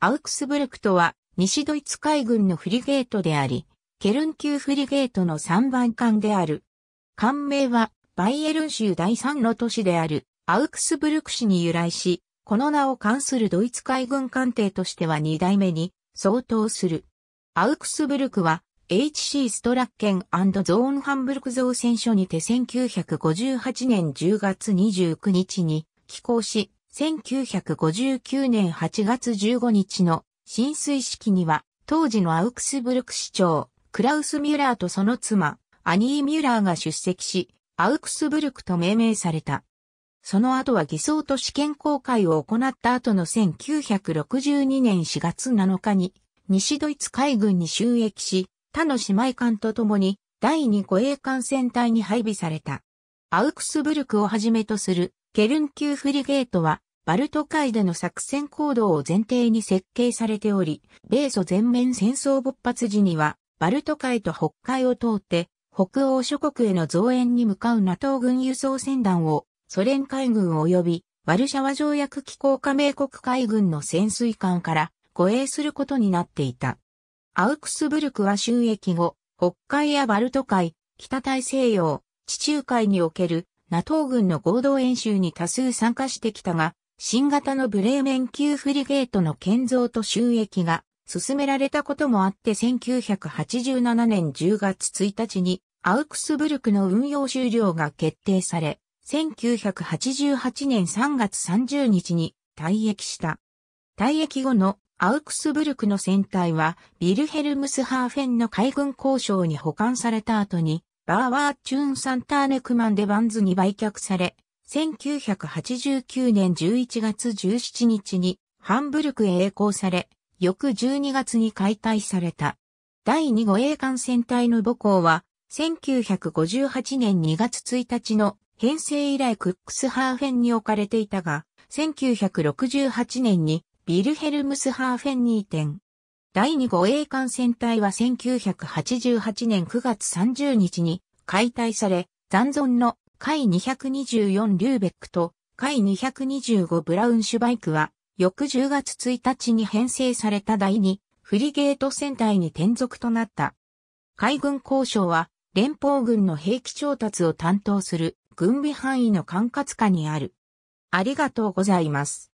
アウクスブルクとは、西ドイツ海軍のフリゲートであり、ケルン級フリゲートの3番艦である。艦名は、バイエルン州第3の都市である、アウクスブルク市に由来し、この名を冠するドイツ海軍艦艇としては2代目に相当する。アウクスブルクは、HC ストラッケンゾーンハンブルク造船所にて1958年10月29日に寄港し、1959年8月15日の浸水式には、当時のアウクスブルク市長、クラウス・ミュラーとその妻、アニー・ミュラーが出席し、アウクスブルクと命名された。その後は偽装と試験公開を行った後の1962年4月7日に、西ドイツ海軍に収益し、他の姉妹艦と共に第2護衛艦船隊に配備された。アウクスブルクをはじめとするケルン級フリゲートはバルト海での作戦行動を前提に設計されており、米ソ全面戦争勃発時には、バルト海と北海を通って、北欧諸国への増援に向かう NATO 軍輸送船団を、ソ連海軍及び、ワルシャワ条約機構加盟国海軍の潜水艦から護衛することになっていた。アウクスブルクは収益後、北海やバルト海、北大西洋、地中海における NATO 軍の合同演習に多数参加してきたが、新型のブレーメン級フリゲートの建造と収益が進められたこともあって1987年10月1日にアウクスブルクの運用終了が決定され、1988年3月30日に退役した。退役後のアウクスブルクの船体はビルヘルムスハーフェンの海軍交渉に保管された後にバーワーチューン・サンターネクマンでバンズに売却され、1989年11月17日にハンブルクへ栄光され、翌12月に解体された。第2護衛艦船隊の母校は、1958年2月1日の編成以来クックスハーフェンに置かれていたが、1968年にビルヘルムスハーフェンに移転。第2護衛艦船隊は1988年9月30日に解体され、残存の海224リューベックと海225ブラウンシュバイクは、翌10月1日に編成された第2フリゲート戦隊に転属となった。海軍交渉は、連邦軍の兵器調達を担当する軍備範囲の管轄下にある。ありがとうございます。